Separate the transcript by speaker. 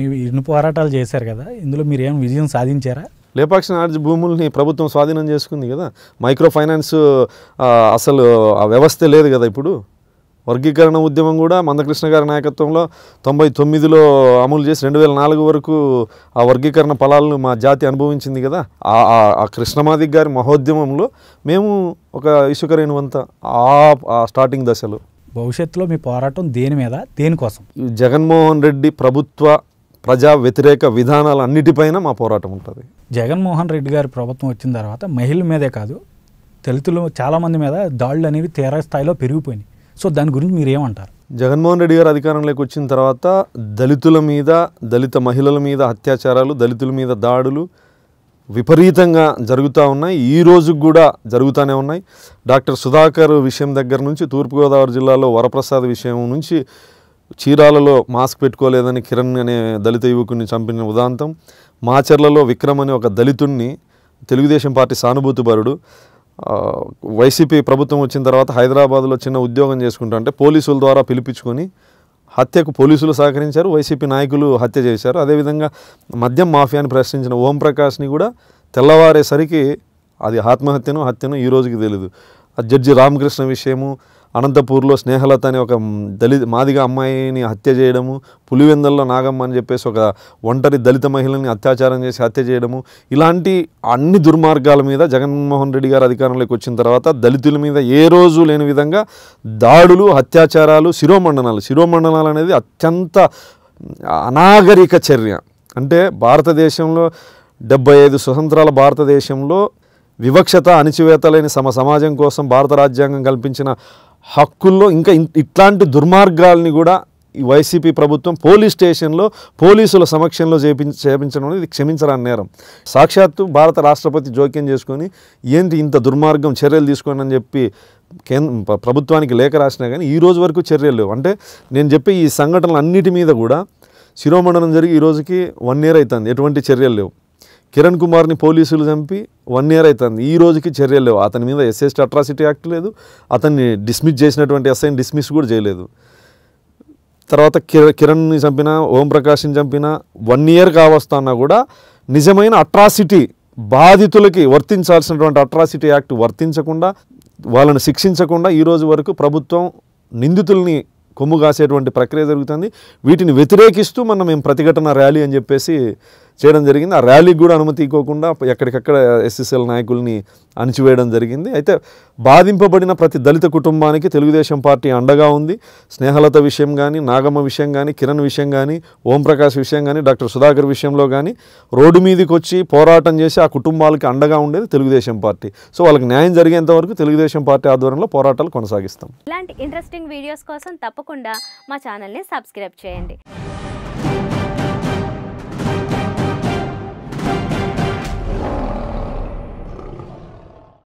Speaker 1: మీరు ఇన్ని పోరాటాలు చేశారు కదా ఇందులో మీరు ఏం విజయం సాధించారా
Speaker 2: లేపాక్షి నార్జ్ భూముల్ని ప్రభుత్వం స్వాధీనం చేసుకుంది కదా మైక్రో ఫైనాన్స్ అసలు ఆ వ్యవస్థ లేదు కదా ఇప్పుడు వర్గీకరణ ఉద్యమం కూడా మందకృష్ణ గారి నాయకత్వంలో తొంభై తొమ్మిదిలో అమలు చేసి రెండు వేల నాలుగు వరకు ఆ వర్గీకరణ ఫలాలను మా జాతి అనుభవించింది కదా ఆ కృష్ణమాదిక్ గారి మహోద్యమంలో మేము ఒక ఇసుకరైనవంత ఆ స్టార్టింగ్ దశలు
Speaker 1: భవిష్యత్తులో మీ పోరాటం దేని మీద దేనికోసం
Speaker 2: జగన్మోహన్ రెడ్డి ప్రభుత్వ ప్రజా వ్యతిరేక విధానాలు అన్నిటిపైన మా పోరాటం ఉంటుంది
Speaker 1: జగన్మోహన్ రెడ్డి గారి ప్రభుత్వం వచ్చిన తర్వాత మహిళల మీదే కాదు దళితులు చాలామంది మీద దాడులు అనేవి తీరా స్థాయిలో పెరిగిపోయినాయి
Speaker 2: సో దాని గురించి మీరు ఏమంటారు జగన్మోహన్ రెడ్డి గారు అధికారంలోకి వచ్చిన తర్వాత దళితుల మీద దళిత మహిళల మీద అత్యాచారాలు దళితుల మీద దాడులు విపరీతంగా జరుగుతూ ఉన్నాయి ఈ రోజు కూడా జరుగుతూనే ఉన్నాయి డాక్టర్ సుధాకర్ విషయం దగ్గర నుంచి తూర్పుగోదావరి జిల్లాలో వరప్రసాద్ విషయం నుంచి చీరాలలో మాస్క్ పెట్టుకోలేదని కిరణ్ అనే దళిత యువకుని చంపిన ఉదాంతం మాచర్లలో విక్రమ్ అనే ఒక దళితుణ్ణి తెలుగుదేశం పార్టీ పరుడు వైసీపీ ప్రభుత్వం వచ్చిన తర్వాత హైదరాబాద్లో చిన్న ఉద్యోగం చేసుకుంటా అంటే పోలీసుల ద్వారా పిలిపించుకొని హత్యకు పోలీసులు సహకరించారు వైసీపీ నాయకులు హత్య చేశారు అదేవిధంగా మద్యం మాఫియాని ప్రశ్నించిన ఓంప్రకాష్ని కూడా తెల్లవారేసరికి అది ఆత్మహత్యను హత్యను ఈ రోజుకి తెలియదు జడ్జి రామకృష్ణ విషయము అనంతపూర్లో స్నేహలత అనే ఒక దళిత మాదిగా అమ్మాయిని హత్య చేయడము పులివెందల్లో నాగమ్మ అని చెప్పేసి ఒక ఒంటరి దళిత మహిళని అత్యాచారం చేసి హత్య చేయడము ఇలాంటి అన్ని దుర్మార్గాల మీద జగన్మోహన్ రెడ్డి గారు అధికారంలోకి వచ్చిన తర్వాత దళితుల మీద ఏ రోజు లేని విధంగా దాడులు అత్యాచారాలు శిరోమండనాలు శిరోమండనాలు అనేది అత్యంత అనాగరిక చర్య అంటే భారతదేశంలో డెబ్బై ఐదు స్వతంత్రాల భారతదేశంలో వివక్షత లేని సమ సమాజం కోసం భారత రాజ్యాంగం కల్పించిన హక్కుల్లో ఇంకా ఇట్లాంటి దుర్మార్గాల్ని కూడా ఈ వైసీపీ ప్రభుత్వం పోలీస్ స్టేషన్లో పోలీసుల సమక్షంలో చేపి చేపించడం అనేది క్షమించరాని నేరం సాక్షాత్తు భారత రాష్ట్రపతి జోక్యం చేసుకొని ఏంటి ఇంత దుర్మార్గం చర్యలు తీసుకోండి అని చెప్పి కేంద్ర ప్రభుత్వానికి లేఖ రాసినా కానీ ఈ రోజు వరకు చర్యలు లేవు అంటే నేను చెప్పే ఈ సంఘటనలు అన్నిటి మీద కూడా శిరోమండలం జరిగి ఈ రోజుకి వన్ ఇయర్ అవుతుంది ఎటువంటి చర్యలు లేవు కిరణ్ కుమార్ని పోలీసులు చంపి వన్ ఇయర్ అవుతుంది ఈ రోజుకి చర్యలు లేవు అతని మీద ఎస్ఎస్టీ అట్రాసిటీ యాక్ట్ లేదు అతన్ని డిస్మిస్ చేసినటువంటి ఎస్ఐని డిస్మిస్ కూడా చేయలేదు తర్వాత కిరణ్ని చంపిన ఓంప్రకాష్ని చంపిన వన్ ఇయర్ కావస్తున్నా కూడా నిజమైన అట్రాసిటీ బాధితులకి వర్తించాల్సినటువంటి అట్రాసిటీ యాక్ట్ వర్తించకుండా వాళ్ళని శిక్షించకుండా ఈరోజు వరకు ప్రభుత్వం నిందితుల్ని కొమ్ము కాసేటువంటి ప్రక్రియ జరుగుతుంది వీటిని వ్యతిరేకిస్తూ మనం మేము ప్రతిఘటన ర్యాలీ అని చెప్పేసి చేయడం జరిగింది ఆ ర్యాలీకి కూడా అనుమతి ఇవ్వకుండా ఎక్కడికక్కడ ఎస్ఎస్ఎల్ నాయకుల్ని అణిచివేయడం జరిగింది అయితే బాధింపబడిన ప్రతి దళిత కుటుంబానికి తెలుగుదేశం పార్టీ అండగా ఉంది స్నేహలత విషయం కానీ నాగమ్మ విషయం కానీ కిరణ్ విషయం కానీ ఓంప్రకాష్ విషయం కానీ డాక్టర్ సుధాకర్ విషయంలో కానీ రోడ్డు మీదకి వచ్చి పోరాటం చేసి ఆ కుటుంబాలకి అండగా ఉండేది తెలుగుదేశం పార్టీ సో వాళ్ళకి న్యాయం జరిగేంత వరకు తెలుగుదేశం పార్టీ ఆధ్వర్యంలో పోరాటాలు కొనసాగిస్తాం
Speaker 1: ఇలాంటి ఇంట్రెస్టింగ్ వీడియోస్ కోసం తప్పకుండా మా ఛానల్ని సబ్స్క్రైబ్ చేయండి